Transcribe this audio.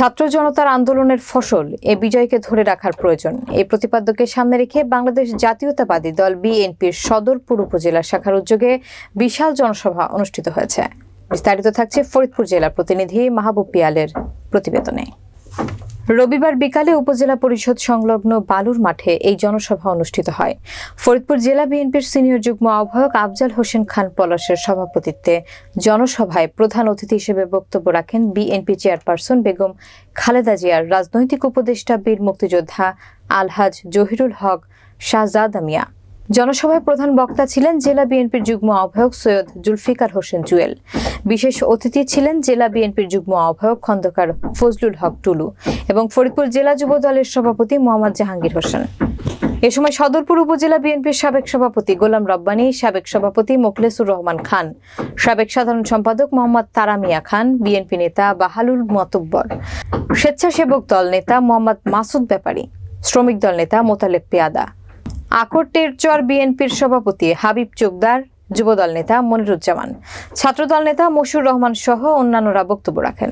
ছাত্র জনতার আন্দোলনের ফসল এ বিজয়কে ধরে রাখার প্রয়োজন এই প্রতিপাদ্যকে সামনে রেখে বাংলাদেশ জাতীয়তাবাদী দল বিএনপির সদরপুর উপজেলা শাখার উদ্যোগে বিশাল জনসভা অনুষ্ঠিত হয়েছে বিস্তারিত থাকছে ফরিদপুর জেলা প্রতিনিধি মাহবুব পিয়ালের প্রতিবেদনে রবিবার বিকালে উপজেলা পরিষদ সংলগ্ন বালুর মাঠে এই জনসভা অনুষ্ঠিত হয় ফরিদপুর জেলা বিএনপির সিনিয়র যুগ্ম আহ্বায়ক আফজাল হোসেন খান পলাশের সভাপতিত্বে জনসভায় প্রধান অতিথি হিসেবে বক্তব্য রাখেন বিএনপি চেয়ারপারসন বেগম খালেদা জিয়ার রাজনৈতিক উপদেষ্টা বীর মুক্তিযোদ্ধা আলহাজ জহিরুল হক শাহজাদ মিয়া জনসভায় প্রধান বক্তা ছিলেন জেলা বিএনপির যুগ্ম আহ্বায়ক সৈয়দ জুলফিকার হোসেন জুয়েল বিশেষ অতিথি ছিলেন জেলা বিএনপির যুগ্ম আহ্বায়ক খন্দকার ফজলুল হক টুলু এবং ফরিদপুর জেলা যুব দলের সভাপতি মোহাম্মদ জাহাঙ্গীর হোসেন এ সময় সদরপুর উপজেলা বিএনপির সাবেক সভাপতি গোলাম রব্বানি সাবেক সভাপতি মোখলেসুর রহমান খান সাবেক সাধারণ সম্পাদক মোহাম্মদ তারামিয়া খান বিএনপি নেতা বাহালুল মতব্বর স্বেচ্ছাসেবক দল নেতা মোহাম্মদ মাসুদ ব্যাপারী শ্রমিক দল নেতা মোতালেব পেয়াদা টেরচর বিএনপির সভাপতি হাবিব চোকদার যুবদল নেতা মনিরুজ্জামান ছাত্রদল নেতা মশুর রহমান সহ অন্যান্যরা বক্তব্য রাখেন